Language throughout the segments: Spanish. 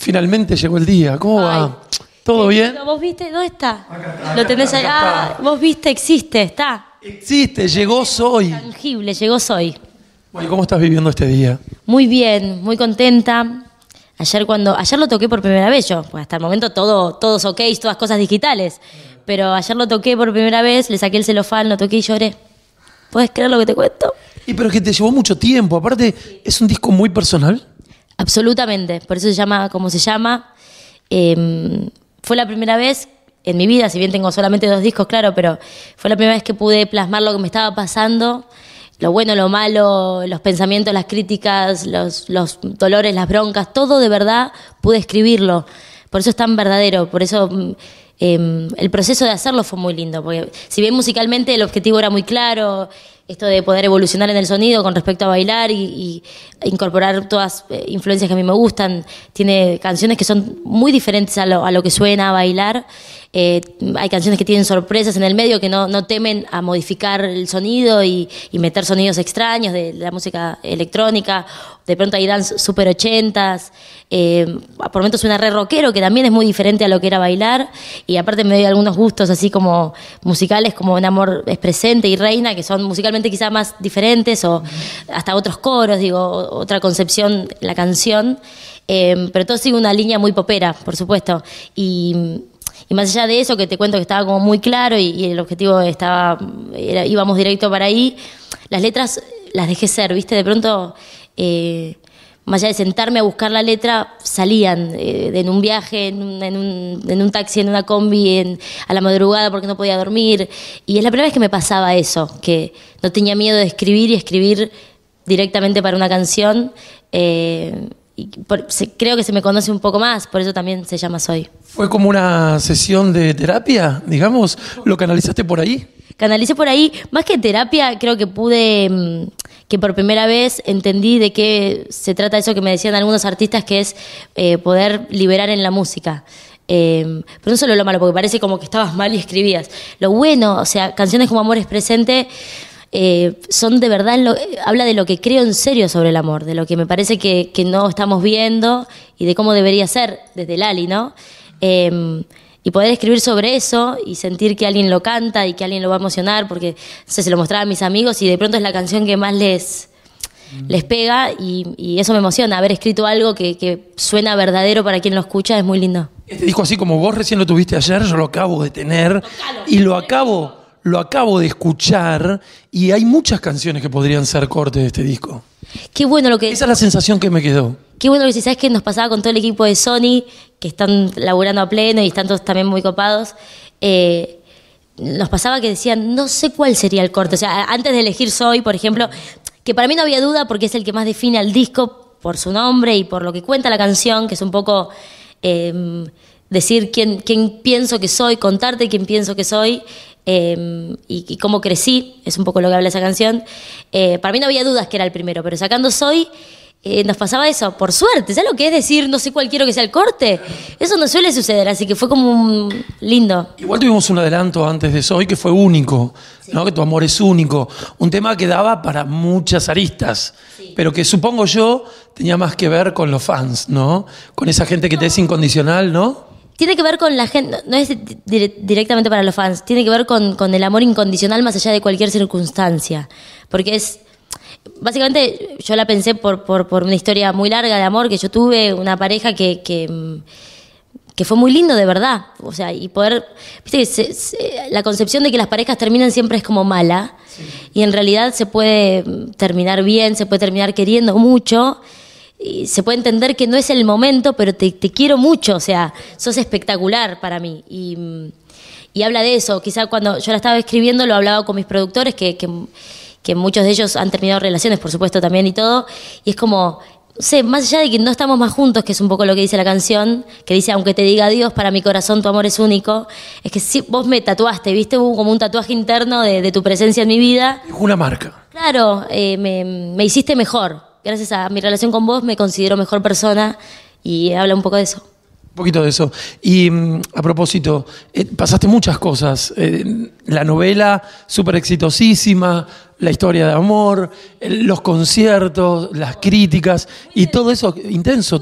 Finalmente llegó el día. ¿Cómo va? ¿Todo eh, bien? ¿Vos viste? ¿Dónde está? Acá Lo tenés ahí. Ah, vos viste, existe, está. Existe, llegó hoy. Tangible, llegó hoy. ¿cómo estás viviendo este día? Muy bien, muy contenta. Ayer cuando ayer lo toqué por primera vez yo, pues hasta el momento todo todos ok, todas cosas digitales, pero ayer lo toqué por primera vez, le saqué el celofán, lo toqué y lloré. ¿Puedes creer lo que te cuento? Y pero es que te llevó mucho tiempo, aparte es un disco muy personal. Absolutamente, por eso se llama como se llama. Em, fue la primera vez en mi vida, si bien tengo solamente dos discos, claro, pero fue la primera vez que pude plasmar lo que me estaba pasando, lo bueno, lo malo, los pensamientos, las críticas, los, dolores, las broncas, todo de verdad pude escribirlo. Por eso es tan verdadero, por eso mm, em, el proceso de hacerlo fue muy lindo, porque si bien musicalmente el objetivo era muy claro, esto de poder evolucionar en el sonido con respecto a bailar y, incorporar todas eh, influencias que a mí me gustan. Tiene canciones que son muy diferentes a lo, a lo que suena a bailar. Eh, hay canciones que tienen sorpresas en el medio que no, no temen a modificar el sonido y, y, meter sonidos extraños de la música electrónica de pronto hay dance super ochentas, eh, por momentos una re rockero, que también es muy diferente a lo que era bailar, y aparte me doy algunos gustos así como musicales, como en amor es presente y reina, que son musicalmente quizá más diferentes, o hasta otros coros, digo, otra concepción, la canción, eh, pero todo sigue una línea muy popera, por supuesto, y... más allá de eso, que te cuento que estaba como muy claro y, el objetivo estaba, íbamos directo para ahí, las letras las dejé ser, ¿viste? De pronto eh, más allá de sentarme a buscar la letra, salían eh, en un viaje, en un, taxi, en una combi, a la madrugada porque no podía dormir. Y es la primera vez que me pasaba eso, que no tenía miedo de escribir y escribir directamente para una canción. Eh, creo que se me conoce un poco más, por eso también se llama Soy. ¿Fue como una sesión de terapia, digamos? ¿Lo canalizaste por ahí? Canalicé por ahí, más que terapia, creo que pude... Mm, que por primera vez entendí de qué se trata eso que me decían algunos artistas, que es eh, poder liberar en la música. Em, pero no solo lo malo, porque parece como que estabas mal y escribías. Lo bueno, o sea, canciones como Amor es Presente eh, son de verdad, habla de lo que creo en serio sobre el amor, de lo que me parece que, que no estamos viendo y de cómo debería ser desde Lali, ¿no? Em, y poder escribir sobre eso y sentir que alguien lo canta y que alguien lo va a emocionar, porque se lo mostraba a mis amigos y de pronto es la canción que más les, les pega y, eso me emociona. Haber escrito algo que, suena verdadero para quien lo escucha es muy lindo. Este disco, así como vos recién lo tuviste ayer, yo lo acabo de tener y lo acabo, lo acabo de escuchar y hay muchas canciones que podrían ser cortes de este disco. Qué bueno lo que. Esa es la sensación que me quedó. Qué bueno lo que sabes que nos pasaba con todo el equipo de Sony, que están laburando a pleno y están todos también muy copados, eh, nos pasaba que decían, no sé cuál sería el corte. O sea, antes de elegir Soy, por ejemplo, que para mí no había duda porque es el que más define al disco por su nombre y por lo que cuenta la canción, que es un poco eh, decir quién, pienso que soy, contarte quién pienso que soy eh, y, cómo crecí, es un poco lo que habla esa canción. para mí no había dudas que era el primero, pero sacando Soy eh, nos pasaba eso, por suerte. ¿Sabes lo que es decir, no sé cuál quiero que sea el corte? Eso no suele suceder, así que fue como un lindo. Igual tuvimos un adelanto antes de eso hoy que fue único, ¿no? Que tu amor es único. Un tema que daba para muchas aristas, pero que supongo yo tenía más que ver con los fans, ¿no? Con esa gente que te es incondicional, ¿no? Tiene que ver con la gente, no es directamente para los fans, tiene que ver con, con el amor incondicional más allá de cualquier circunstancia. Porque es básicamente yo la pensé por, por, una historia muy larga de amor que yo tuve, una pareja que, que, fue muy lindo de verdad. O sea, y poder, viste la concepción de que las parejas terminan siempre es como mala y en realidad se puede terminar bien, se puede terminar queriendo mucho. Y se puede entender que no es el momento, pero te, quiero mucho, o sea, sos espectacular para mí. Y, habla de eso, quizá cuando yo la estaba escribiendo lo hablaba con mis productores, que, que que muchos de ellos han terminado relaciones, por supuesto, también y todo, y es como, no sé, más allá de que no estamos más juntos, que es un poco lo que dice la canción, que dice, aunque te diga Dios, para mi corazón tu amor es único, es que si vos me tatuaste, viste, hubo como un tatuaje interno de, tu presencia en mi vida. Una marca. Claro, eh, me, hiciste mejor. Gracias a mi relación con vos me considero mejor persona y habla un poco de eso. Un poquito de eso. Y mm, a propósito, eh, pasaste muchas cosas. Eh, la novela, súper exitosísima, la historia de amor, los conciertos, las críticas y todo eso intenso.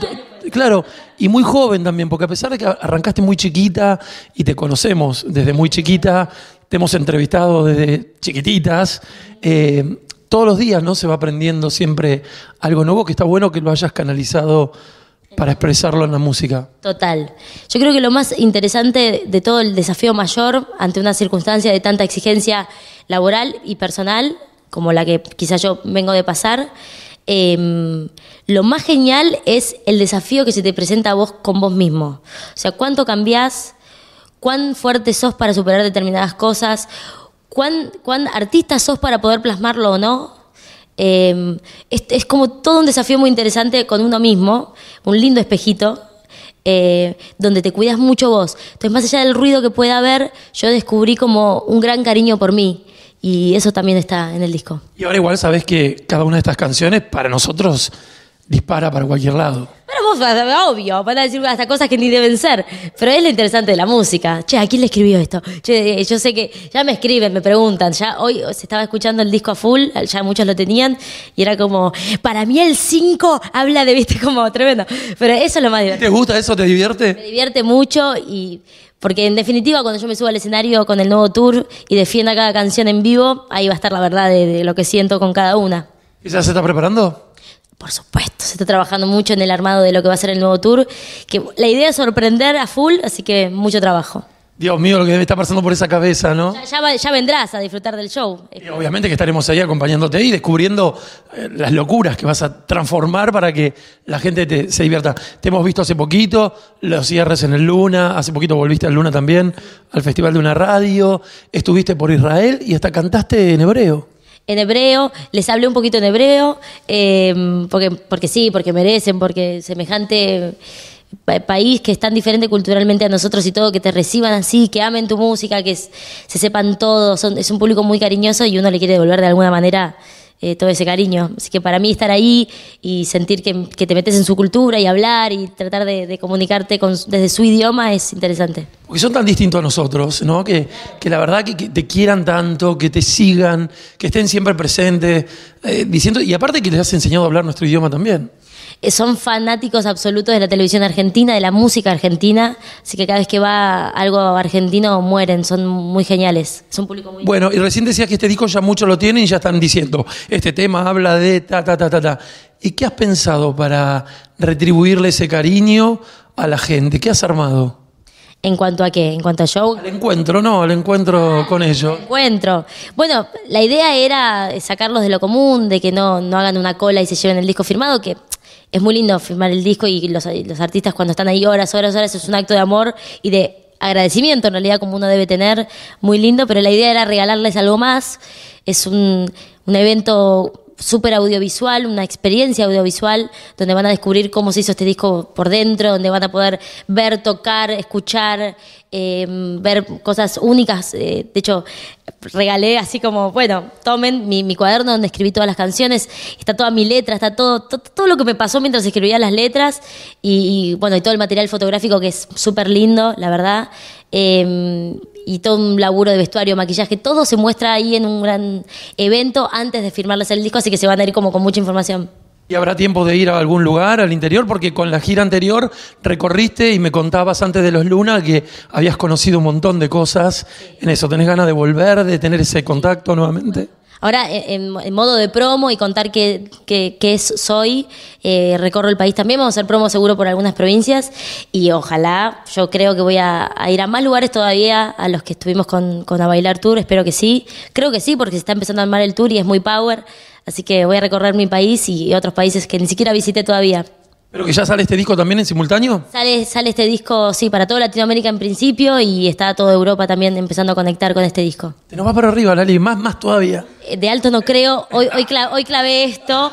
Claro, y muy joven también, porque a pesar de que arrancaste muy chiquita y te conocemos desde muy chiquita, te hemos entrevistado desde chiquititas, eh, todos los días ¿no? se va aprendiendo siempre algo nuevo que está bueno que lo hayas canalizado para expresarlo en la música. Total. Yo creo que lo más interesante de todo el desafío mayor ante una circunstancia de tanta exigencia laboral y personal como la que quizás yo vengo de pasar, em, lo más genial es el desafío que se te presenta a vos con vos mismo. O sea, cuánto cambiás, cuán fuerte sos para superar determinadas cosas, cuán, cuán artista sos para poder plasmarlo o no. Em, es, como todo un desafío muy interesante con uno mismo, un lindo espejito, eh, donde te cuidas mucho vos. Entonces, más allá del ruido que pueda haber, yo descubrí como un gran cariño por mí y eso también está en el disco. Y ahora igual sabes que cada una de estas canciones para nosotros dispara para cualquier lado obvio, van a decir hasta cosas que ni deben ser, pero es lo interesante de la música. Che, ¿a quién le escribió esto? Eh, yo sé que ya me escriben, me preguntan, ya hoy se estaba escuchando el disco a full, ya muchos lo tenían, y era como, para mí el 5 habla de, viste, como tremendo. Pero eso es lo más divertido. ¿Te gusta eso? ¿Te divierte? Me divierte mucho y... Porque en definitiva, cuando yo me subo al escenario con el nuevo tour y defienda cada canción en vivo, ahí va a estar la verdad de, de lo que siento con cada una. ¿Y ya se está preparando? Por supuesto, se está trabajando mucho en el armado de lo que va a ser el nuevo tour, que la idea es sorprender a full, así que mucho trabajo. Dios mío, lo que debe estar pasando por esa cabeza, ¿no? Ya, vendrás a disfrutar del show. obviamente que estaremos ahí acompañándote y descubriendo eh, las locuras que vas a transformar para que la gente se divierta. Te hemos visto hace poquito, los cierres en el Luna, hace poquito volviste al Luna también, al Festival de una Radio, estuviste por Israel y hasta cantaste en hebreo en hebreo, les hablé un poquito en hebreo, eh, porque, porque sí, porque merecen, porque semejante eh, país que es tan diferente culturalmente a nosotros y todo, que te reciban así, que amen tu música, que se sepan todo, es un público muy cariñoso y uno le quiere devolver de alguna manera eh, todo ese cariño. Así que para mí estar ahí y sentir que, te metes en su cultura y hablar y tratar de, comunicarte desde su idioma es interesante porque son tan distintos a nosotros, ¿no? Que, la verdad que, te quieran tanto, que te sigan, que estén siempre presentes, eh, diciendo, y aparte que les has enseñado a hablar nuestro idioma también. Eh, son fanáticos absolutos de la televisión argentina, de la música argentina, así que cada vez que va algo argentino mueren, son muy geniales, es público muy... Bueno, y recién decías que este disco ya muchos lo tienen y ya están diciendo, este tema habla de ta, ta, ta, ta, ta. ¿Y qué has pensado para retribuirle ese cariño a la gente? ¿Qué has armado? ¿En cuanto a qué? ¿En cuanto a show? Al encuentro, no, al encuentro ah, con ellos. Encuentro. Bueno, la idea era sacarlos de lo común, de que no, no hagan una cola y se lleven el disco firmado, que es muy lindo firmar el disco y los, los artistas cuando están ahí horas, horas, horas, es un acto de amor y de agradecimiento en realidad como uno debe tener, muy lindo, pero la idea era regalarles algo más. Es un, un evento súper audiovisual, una experiencia audiovisual donde van a descubrir cómo se hizo este disco por dentro, donde van a poder ver, tocar, escuchar, Em, ver cosas únicas. Eh, de hecho, regalé así como, bueno, tomen mi, cuaderno donde escribí todas las canciones, está toda mi letra, está todo, todo, lo que me pasó mientras escribía las letras y, bueno, y todo el material fotográfico que es súper lindo, la verdad. Em, y todo un laburo de vestuario, maquillaje, todo se muestra ahí en un gran evento antes de firmarles el disco, así que se van a ir como con mucha información. ¿Y habrá tiempo de ir a algún lugar al interior? Porque con la gira anterior recorriste y me contabas antes de los Luna que habías conocido un montón de cosas en eso. ¿Tenés ganas de volver, de tener ese contacto nuevamente? Ahora, en, modo de promo y contar qué, qué, soy, eh, recorro el país también. Vamos a hacer promo seguro por algunas provincias y ojalá, yo creo que voy a, ir a más lugares todavía a los que estuvimos con, con, A Bailar Tour. Espero que sí. Creo que sí, porque se está empezando a armar el tour y es muy power. Así que voy a recorrer mi país y otros países que ni siquiera visité todavía. ¿Pero que ya sale este disco también en simultáneo? Sale, sale este disco, sí, para toda Latinoamérica en principio y está toda Europa también empezando a conectar con este disco. Te nos vas para arriba, Lali, más, más todavía. Eh, de alto no creo, hoy, hoy, hoy clavé esto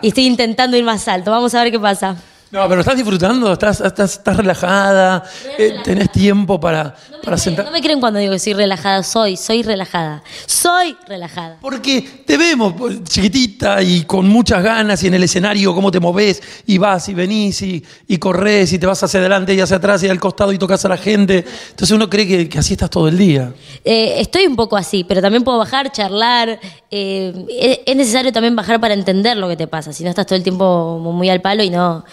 y estoy intentando ir más alto, vamos a ver qué pasa. No, pero estás disfrutando, estás, estás, estás relajada, eh, tenés tiempo para, sentar. No me creen cuando digo que soy relajada, soy, soy relajada, soy relajada. Porque te vemos pues, chiquitita y con muchas ganas y en el escenario, cómo te moves y vas y venís y, corres y te vas hacia adelante y hacia atrás y al costado y tocas a la gente. Entonces uno cree que, que así estás todo el día. Eh, estoy un poco así, pero también puedo bajar, charlar. Eh, e-, es necesario también bajar para entender lo que te pasa, si no estás todo el tiempo muy al palo y no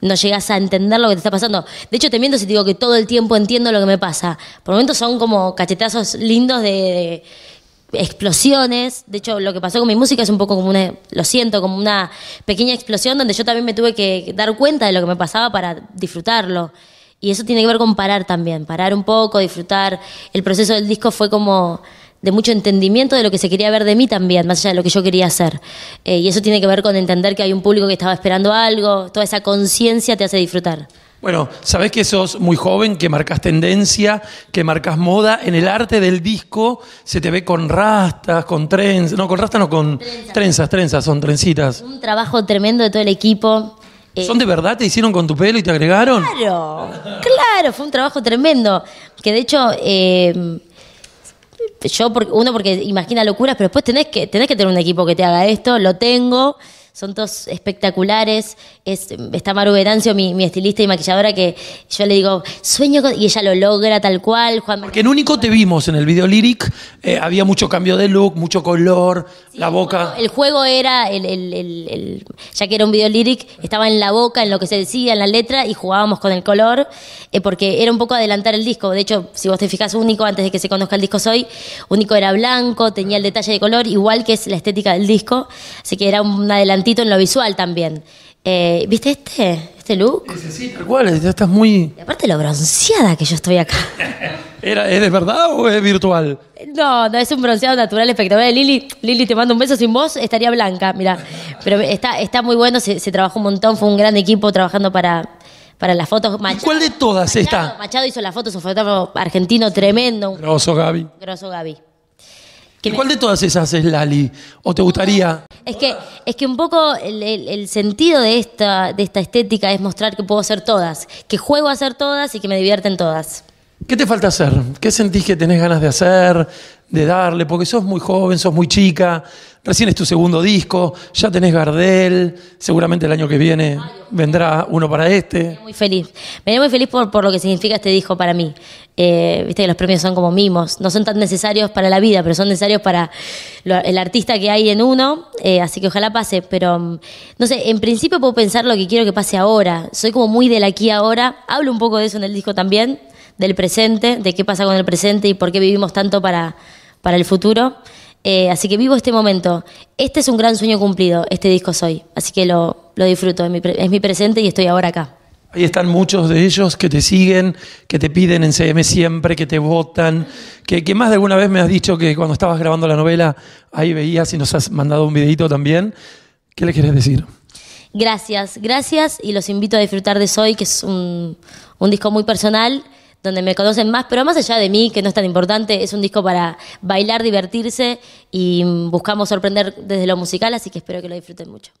no llegas a entender lo que te está pasando. De hecho, te miento si digo que todo el tiempo entiendo lo que me pasa. Por momentos son como cachetazos lindos de, de explosiones. De hecho, lo que pasó con mi música es un poco como una, lo siento, como una pequeña explosión donde yo también me tuve que dar cuenta de lo que me pasaba para disfrutarlo. Y eso tiene que ver con parar también, parar un poco, disfrutar. El proceso del disco fue como de mucho entendimiento de lo que se quería ver de mí también, más allá de lo que yo quería hacer. Eh, y eso tiene que ver con entender que hay un público que estaba esperando algo, toda esa conciencia te hace disfrutar. Bueno, sabés que sos muy joven, que marcas tendencia, que marcas moda. En el arte del disco se te ve con rastas, con trenzas, no, con rastas no, con trenzas. trenzas, son trencitas. Un trabajo tremendo de todo el equipo. Eh, ¿Son de verdad? ¿Te hicieron con tu pelo y te agregaron? Claro, claro, fue un trabajo tremendo. Que de hecho, eh, yo, porque, uno porque imagina locuras, pero después tenés que, tenés que tener un equipo que te haga esto, lo tengo son todos espectaculares. Es, está Maru mi, estilista y maquilladora, que yo le digo, sueño Y ella lo logra tal cual. Juan Porque en Único te vimos en el video líric, eh, había mucho cambio de look, mucho color, la boca... El juego era, el, ya que era un video líric, estaba en la boca, en lo que se decía, en la letra, y jugábamos con el color, eh, porque era un poco adelantar el disco. De hecho, si vos te fijas, Único, antes de que se conozca el disco Soy, Único era blanco, tenía el detalle de color, igual que es la estética del disco, así que era un adelantar en lo visual también. Eh, ¿Viste este? ¿Este look? sí, tal cual, ya estás muy... Y aparte lo bronceada que yo estoy acá. ¿Era, ¿Es de verdad o es virtual? No, no, es un bronceado natural espectacular. Lili, Lili, te mando un beso. Sin vos estaría blanca, mira. Pero está, está muy bueno, se, trabajó un montón. Fue un gran equipo trabajando para, para las fotos. ¿Cuál de todas está? Machado hizo las fotos, un fotógrafo argentino tremendo. Grosso Gaby. Grosso Gaby. ¿Y cuál de todas esas es Lali? ¿O te gustaría? Es que, es que un poco el, el, sentido de esta, de esta estética es mostrar que puedo hacer todas, que juego a hacer todas y que me divierten todas. ¿Qué te falta hacer? ¿Qué sentís que tenés ganas de hacer, de darle? Porque sos muy joven, sos muy chica, recién es tu segundo disco, ya tenés Gardel, seguramente el año que viene vendrá uno para este. Venía muy feliz. Venía muy feliz por, lo que significa este disco para mí. Eh, viste que los premios son como mimos, no son tan necesarios para la vida, pero son necesarios para el artista que hay en uno, eh, así que ojalá pase. Pero, mm, no sé, en principio puedo pensar lo que quiero que pase ahora. Soy como muy del aquí ahora, hablo un poco de eso en el disco también del presente, de qué pasa con el presente y por qué vivimos tanto para, para el futuro. Eh, así que vivo este momento. Este es un gran sueño cumplido, este disco soy. Así que lo, disfruto, es mi, presente y estoy ahora acá. Ahí están muchos de ellos que te siguen, que te piden en CM siempre, que te votan, que, más de alguna vez me has dicho que cuando estabas grabando la novela ahí veías y nos has mandado un videito también. ¿Qué le quieres decir? Gracias, gracias y los invito a disfrutar de Soy, que es un, un disco muy personal donde me conocen más, pero más allá de mí, que no es tan importante, es un disco para bailar, divertirse y buscamos sorprender desde lo musical, así que espero que lo disfruten mucho.